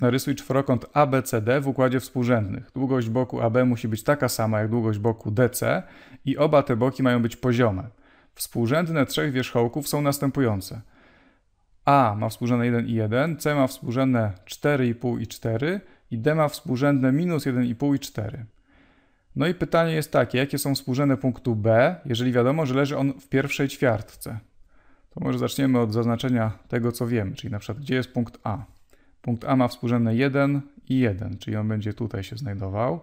Narysuj czworokąt ABCD w układzie współrzędnych. Długość boku AB musi być taka sama jak długość boku DC i oba te boki mają być poziome. Współrzędne trzech wierzchołków są następujące. A ma współrzędne 1 i 1, C ma współrzędne 4,5 i 4 i D ma współrzędne minus 1,5 i 4. No i pytanie jest takie, jakie są współrzędne punktu B, jeżeli wiadomo, że leży on w pierwszej ćwiartce? To może zaczniemy od zaznaczenia tego, co wiemy, czyli na przykład gdzie jest punkt A. Punkt A ma współrzędne 1 i 1, czyli on będzie tutaj się znajdował.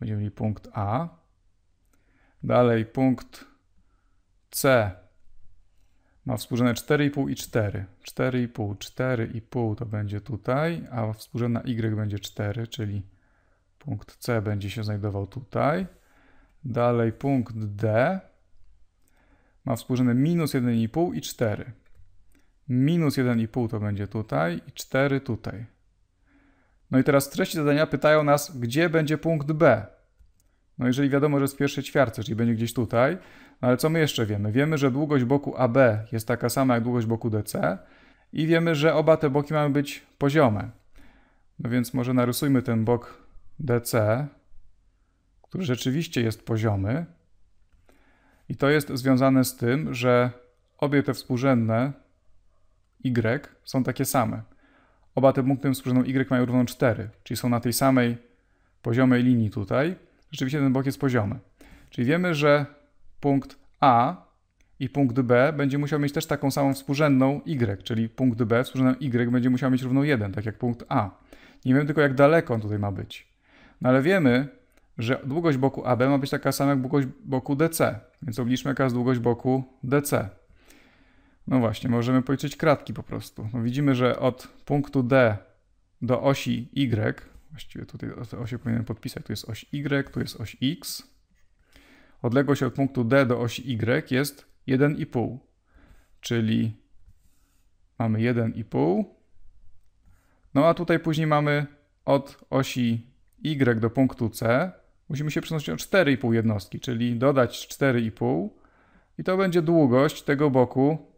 Będziemy mieli punkt A. Dalej punkt C ma współrzędne 4,5 i 4. 4,5, 4,5 to będzie tutaj, a współrzędna Y będzie 4, czyli punkt C będzie się znajdował tutaj. Dalej punkt D ma współrzędne minus 1,5 i 4 minus 1,5 to będzie tutaj i 4 tutaj. No i teraz treści zadania pytają nas, gdzie będzie punkt B. No jeżeli wiadomo, że jest w pierwszej ćwiartce, czyli będzie gdzieś tutaj, no ale co my jeszcze wiemy? Wiemy, że długość boku AB jest taka sama jak długość boku DC i wiemy, że oba te boki mają być poziome. No więc może narysujmy ten bok DC, który rzeczywiście jest poziomy. I to jest związane z tym, że obie te współrzędne y są takie same. Oba te punkty współrzędną y mają równą 4, czyli są na tej samej poziomej linii tutaj. Rzeczywiście ten bok jest poziomy. Czyli wiemy, że punkt A i punkt B będzie musiał mieć też taką samą współrzędną y, czyli punkt B współrzędną y będzie musiał mieć równą 1, tak jak punkt A. Nie wiem tylko jak daleko on tutaj ma być. No ale wiemy, że długość boku AB ma być taka sama jak długość boku DC, więc obliczmy jaka jest długość boku DC. No właśnie, możemy policzyć kratki po prostu. No widzimy, że od punktu D do osi Y, właściwie tutaj osi powinienem podpisać, tu jest oś Y, tu jest oś X. Odległość od punktu D do osi Y jest 1,5, czyli mamy 1,5. No a tutaj później mamy od osi Y do punktu C musimy się przenosić o 4,5 jednostki, czyli dodać 4,5 i to będzie długość tego boku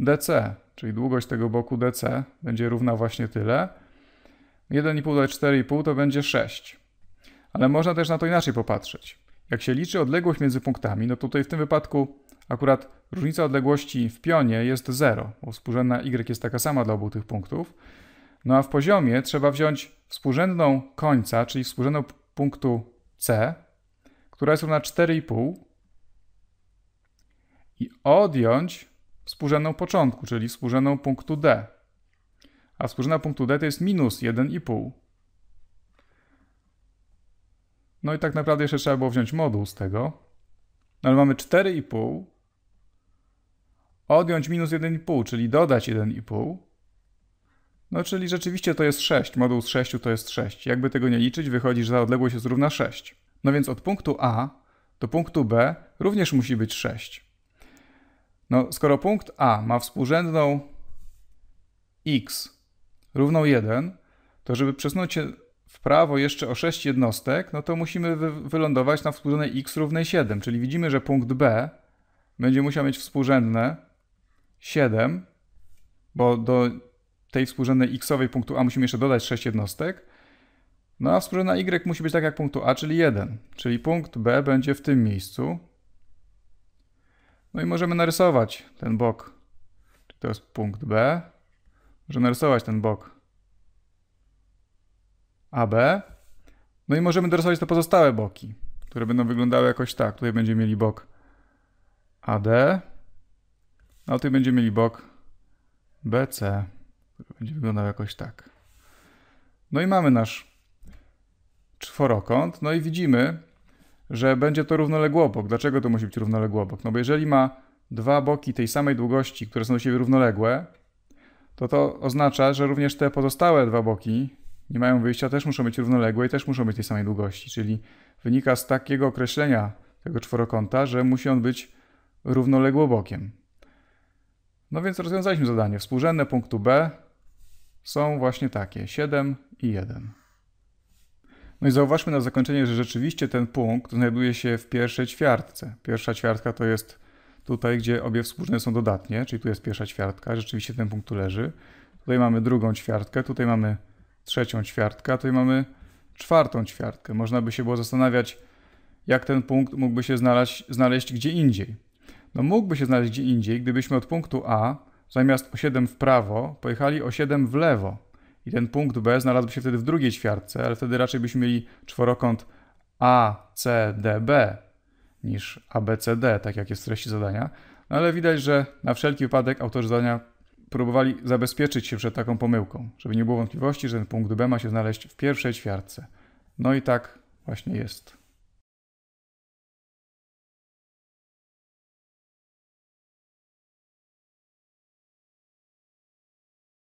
DC, czyli długość tego boku DC będzie równa właśnie tyle. 1,5 do 4,5 to będzie 6. Ale można też na to inaczej popatrzeć. Jak się liczy odległość między punktami, no tutaj w tym wypadku akurat różnica odległości w pionie jest 0, bo współrzędna y jest taka sama dla obu tych punktów. No a w poziomie trzeba wziąć współrzędną końca, czyli współrzędną punktu C, która jest równa 4,5 i odjąć współrzędną początku, czyli współrzędną punktu D. A współrzędna punktu D to jest minus 1,5. No i tak naprawdę jeszcze trzeba było wziąć moduł z tego. No ale mamy 4,5. Odjąć minus 1,5, czyli dodać 1,5. No czyli rzeczywiście to jest 6. Moduł z 6 to jest 6. Jakby tego nie liczyć, wychodzi, że ta odległość jest równa 6. No więc od punktu A do punktu B również musi być 6. No, skoro punkt A ma współrzędną x równą 1, to żeby przesunąć się w prawo jeszcze o 6 jednostek, no to musimy wy wylądować na współrzędnej x równej 7. Czyli widzimy, że punkt B będzie musiał mieć współrzędne 7, bo do tej współrzędnej xowej punktu A musimy jeszcze dodać 6 jednostek. No a współrzędna y musi być tak jak punktu A, czyli 1. Czyli punkt B będzie w tym miejscu, no i możemy narysować ten bok. czy To jest punkt B. Możemy narysować ten bok AB. No i możemy narysować te pozostałe boki, które będą wyglądały jakoś tak. Tutaj będziemy mieli bok AD, a no, tutaj będziemy mieli bok BC, który będzie wyglądał jakoś tak. No i mamy nasz czworokąt. No i widzimy, że będzie to równoległobok. Dlaczego to musi być równoległobok? No bo jeżeli ma dwa boki tej samej długości, które są do siebie równoległe, to to oznacza, że również te pozostałe dwa boki nie mają wyjścia, też muszą być równoległe i też muszą być tej samej długości. Czyli wynika z takiego określenia tego czworokąta, że musi on być równoległobokiem. No więc rozwiązaliśmy zadanie. Współrzędne punktu B są właśnie takie 7 i 1. No i zauważmy na zakończenie, że rzeczywiście ten punkt znajduje się w pierwszej ćwiartce. Pierwsza ćwiartka to jest tutaj, gdzie obie współrzędne są dodatnie, czyli tu jest pierwsza ćwiartka, rzeczywiście ten punkt tu leży. Tutaj mamy drugą ćwiartkę, tutaj mamy trzecią ćwiartkę, tutaj mamy czwartą ćwiartkę. Można by się było zastanawiać, jak ten punkt mógłby się znaleźć, znaleźć gdzie indziej. No mógłby się znaleźć gdzie indziej, gdybyśmy od punktu A zamiast o 7 w prawo pojechali o 7 w lewo i ten punkt B znalazłby się wtedy w drugiej ćwiartce, ale wtedy raczej byśmy mieli czworokąt ACDB niż ABCD, tak jak jest w treści zadania. No ale widać, że na wszelki wypadek autorzy zadania próbowali zabezpieczyć się przed taką pomyłką, żeby nie było wątpliwości, że ten punkt B ma się znaleźć w pierwszej ćwiartce. No i tak właśnie jest.